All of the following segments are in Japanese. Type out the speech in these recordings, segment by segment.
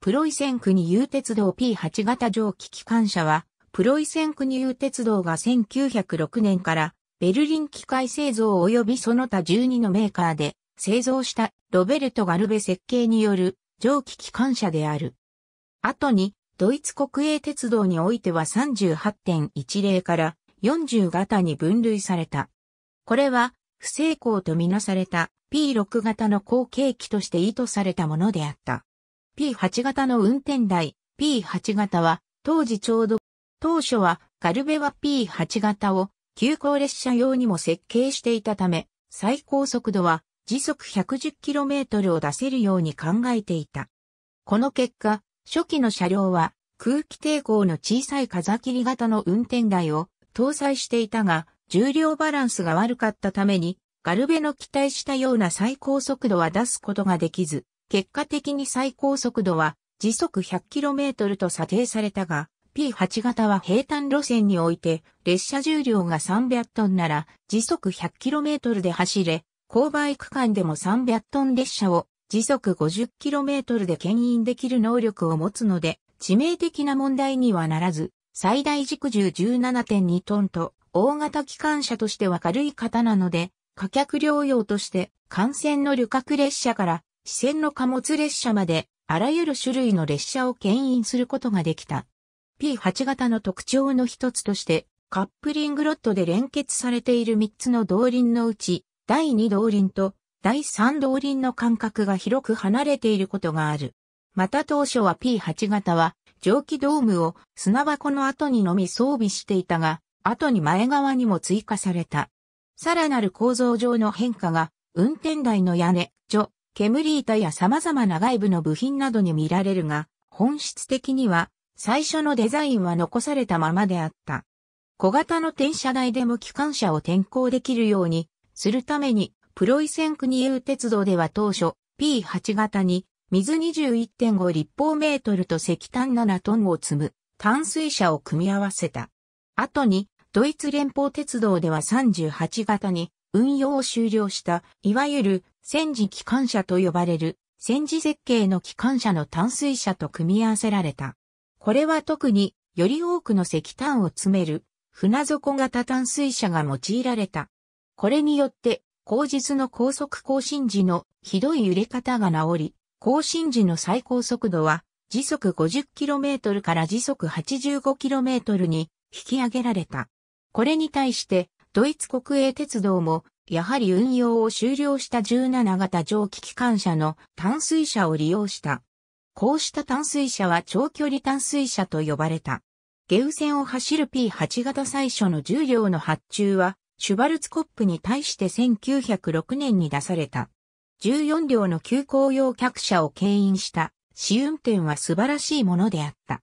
プロイセン国有鉄道 P8 型蒸気機関車は、プロイセン国有鉄道が1906年からベルリン機械製造及びその他12のメーカーで製造したロベルト・ガルベ設計による蒸気機関車である。後にドイツ国営鉄道においては38.10から40型に分類された。これは不成功とみなされた P6 型の後継機として意図されたものであった。P8 型の運転台、P8 型は、当時ちょうど、当初は、ガルベは P8 型を、急行列車用にも設計していたため、最高速度は、時速 110km を出せるように考えていた。この結果、初期の車両は、空気抵抗の小さい風切り型の運転台を搭載していたが、重量バランスが悪かったために、ガルベの期待したような最高速度は出すことができず、結果的に最高速度は時速 100km と査定されたが、P8 型は平坦路線において、列車重量が300トンなら時速 100km で走れ、勾配区間でも300トン列車を時速 50km で牽引できる能力を持つので、致命的な問題にはならず、最大軸重17.2トンと、大型機関車としては軽い型なので、貨客療養として、幹線の旅客列車から支線の貨物列車まで、あらゆる種類の列車を牽引することができた。P8 型の特徴の一つとして、カップリングロッドで連結されている3つの動輪のうち、第2動輪と第3動輪の間隔が広く離れていることがある。また当初は P8 型は、蒸気ドームを砂箱の後にのみ装備していたが、後に前側にも追加された。さらなる構造上の変化が、運転台の屋根、除、煙板や様々な外部の部品などに見られるが、本質的には最初のデザインは残されたままであった。小型の転車台でも機関車を転向できるようにするために、プロイセンクニユー鉄道では当初 P8 型に水21.5立方メートルと石炭7トンを積む淡水車を組み合わせた。後にドイツ連邦鉄道では38型に運用を終了した、いわゆる戦時機関車と呼ばれる、戦時設計の機関車の淡水車と組み合わせられた。これは特により多くの石炭を詰める船底型淡水車が用いられた。これによって後日の高速更新時のひどい揺れ方が治り、更新時の最高速度は時速 50km から時速 85km に引き上げられた。これに対してドイツ国営鉄道も、やはり運用を終了した17型蒸気機関車の淡水車を利用した。こうした淡水車は長距離淡水車と呼ばれた。ゲウ線を走る P8 型最初の重量の発注は、シュバルツコップに対して1906年に出された。14両の急行用客車を牽引した試運転は素晴らしいものであった。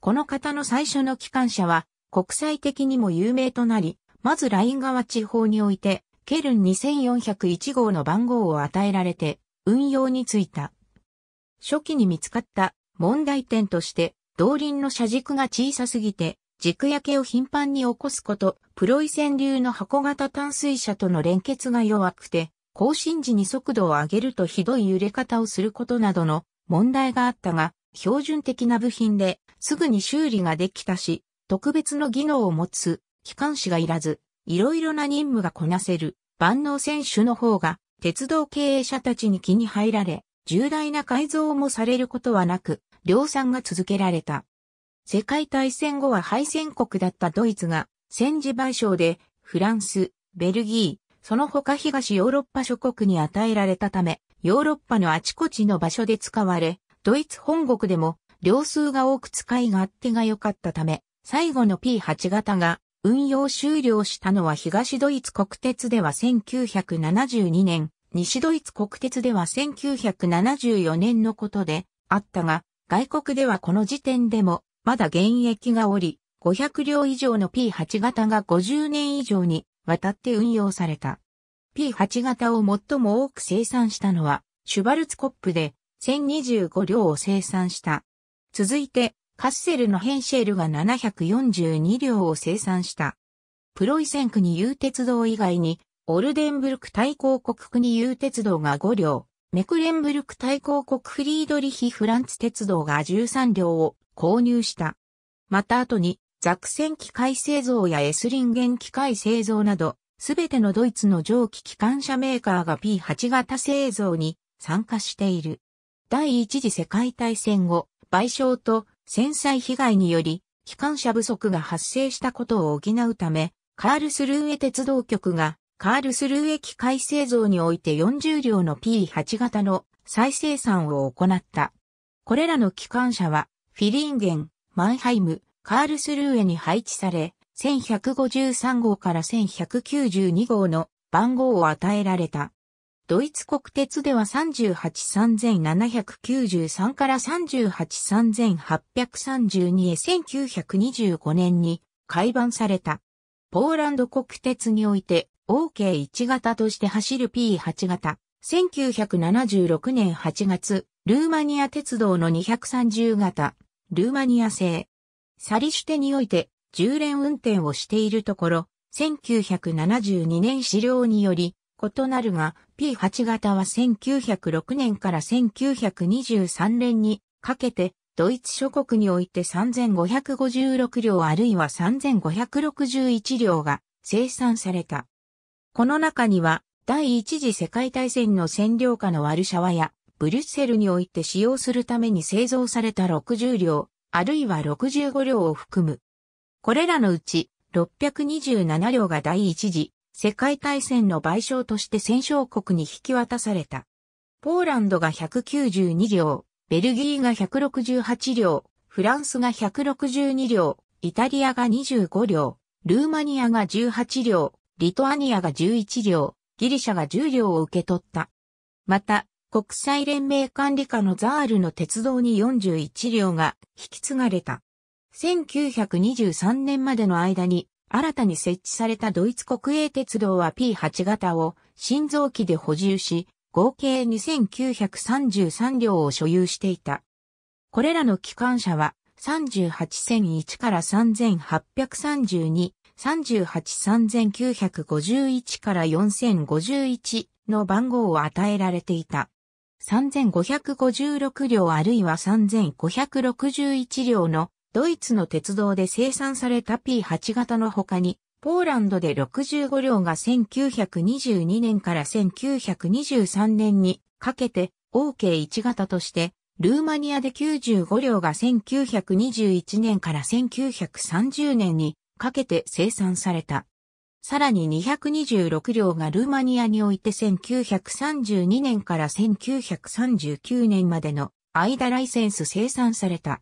この方の最初の機関車は国際的にも有名となり、まずライン側地方において、ケルン2401号の番号を与えられて、運用についた。初期に見つかった問題点として、動輪の車軸が小さすぎて、軸焼けを頻繁に起こすこと、プロイセン流の箱型淡水車との連結が弱くて、更新時に速度を上げるとひどい揺れ方をすることなどの問題があったが、標準的な部品ですぐに修理ができたし、特別の技能を持つ機関士がいらず、いろいろな任務がこなせる万能選手の方が、鉄道経営者たちに気に入られ、重大な改造もされることはなく、量産が続けられた。世界大戦後は敗戦国だったドイツが、戦時賠償で、フランス、ベルギー、その他東ヨーロッパ諸国に与えられたため、ヨーロッパのあちこちの場所で使われ、ドイツ本国でも、量数が多く使い勝手が良かったため、最後の P8 型が運用終了したのは東ドイツ国鉄では1972年、西ドイツ国鉄では1974年のことであったが、外国ではこの時点でもまだ現役がおり、500両以上の P8 型が50年以上にわたって運用された。P8 型を最も多く生産したのは、シュバルツコップで1025両を生産した。続いて、カッセルのヘンシェルが742両を生産した。プロイセン国有鉄道以外に、オルデンブルク大公国国有鉄道が5両、メクレンブルク大公国フリードリヒフランツ鉄道が13両を購入した。また後に、ザクセン機械製造やエスリンゲン機械製造など、すべてのドイツの蒸気機関車メーカーが P8 型製造に参加している。第一次世界大戦後、賠償と戦災被害により、機関車不足が発生したことを補うため、カールスルーエ鉄道局が、カールスルーエ機械製造において40両の P8 型の再生産を行った。これらの機関車は、フィリンゲン、マンハイム、カールスルーエに配置され、1153号から1192号の番号を与えられた。ドイツ国鉄では383,793から383,832へ1925年に改版された。ポーランド国鉄において OK1 型として走る P8 型。1976年8月、ルーマニア鉄道の230型、ルーマニア製。サリシュテにおいて、10連運転をしているところ、1972年資料により、異なるが、P8 型は1906年から1923年にかけて、ドイツ諸国において3556両あるいは3561両が生産された。この中には、第一次世界大戦の占領下のワルシャワや、ブリュッセルにおいて使用するために製造された60両、あるいは65両を含む。これらのうち、627両が第一次世界大戦の賠償として戦勝国に引き渡された。ポーランドが192両、ベルギーが168両、フランスが162両、イタリアが25両、ルーマニアが18両、リトアニアが11両、ギリシャが10両を受け取った。また、国際連盟管理下のザールの鉄道に41両が引き継がれた。1923年までの間に新たに設置されたドイツ国営鉄道は P8 型を新造機で補充し、合計2933両を所有していた。これらの機関車は38001から3832、38951から4051の番号を与えられていた。3556両あるいは3561両のドイツの鉄道で生産された P8 型の他に、ポーランドで65両が1922年から1923年にかけて OK1 型として、ルーマニアで95両が1921年から1930年にかけて生産された。さらに226両がルーマニアにおいて1932年から1939年までの間ライセンス生産された。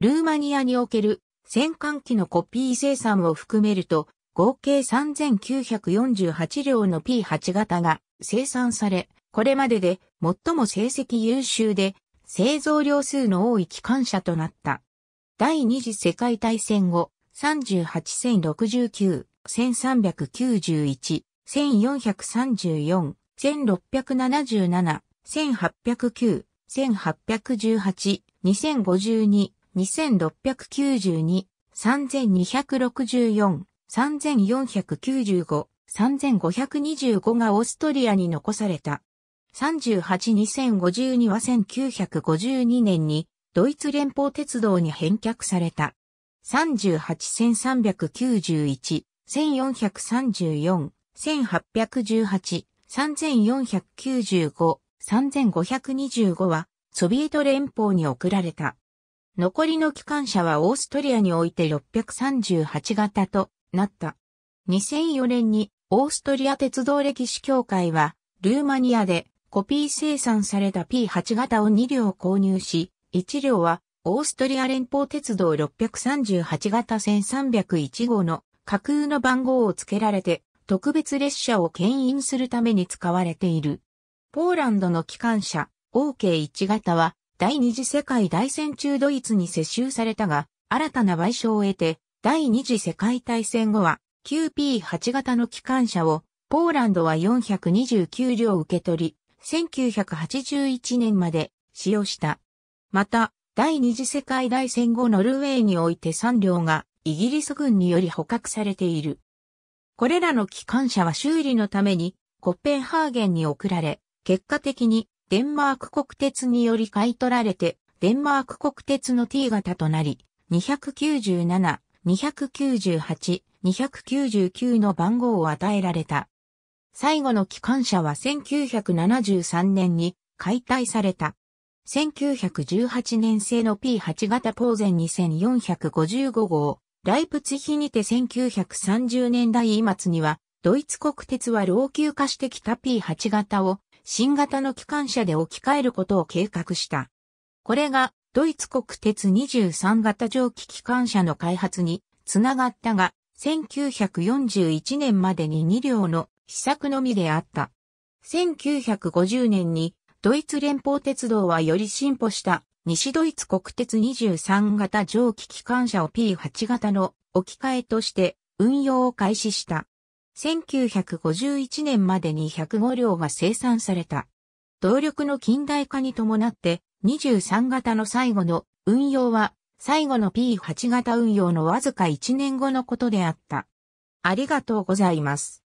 ルーマニアにおける戦艦機のコピー生産を含めると、合計3948両の P8 型が生産され、これまでで最も成績優秀で製造量数の多い機関車となった。第二次世界大戦後、38069、1391、1434、1677、1809、1818、2052、2692、3264、3495、3525がオーストリアに残された。38-2052は1952年にドイツ連邦鉄道に返却された。38-1391、1434、1818、3495、3525はソビエト連邦に送られた。残りの機関車はオーストリアにおいて638型となった。2004年にオーストリア鉄道歴史協会は、ルーマニアでコピー生産された P8 型を2両購入し、1両はオーストリア連邦鉄道638型1301号の架空の番号を付けられて特別列車を牽引するために使われている。ポーランドの機関車 OK1 型は第二次世界大戦中ドイツに接収されたが、新たな賠償を得て、第二次世界大戦後は q p 8型の機関車をポーランドは429両受け取り、1981年まで使用した。また、第二次世界大戦後ノルウェーにおいて3両がイギリス軍により捕獲されている。これらの機関車は修理のためにコッペンハーゲンに送られ、結果的にデンマーク国鉄により買い取られて、デンマーク国鉄の T 型となり、297、298、299の番号を与えられた。最後の機関車は1973年に解体された。1918年製の P8 型ポーゼン2455号、ライプツヒにて1930年代末には、ドイツ国鉄は老朽化してきた P8 型を新型の機関車で置き換えることを計画した。これがドイツ国鉄23型蒸気機関車の開発につながったが、1941年までに2両の試作のみであった。1950年にドイツ連邦鉄道はより進歩した西ドイツ国鉄23型蒸気機関車を P8 型の置き換えとして運用を開始した。1951年までに105両が生産された。動力の近代化に伴って23型の最後の運用は最後の P8 型運用のわずか1年後のことであった。ありがとうございます。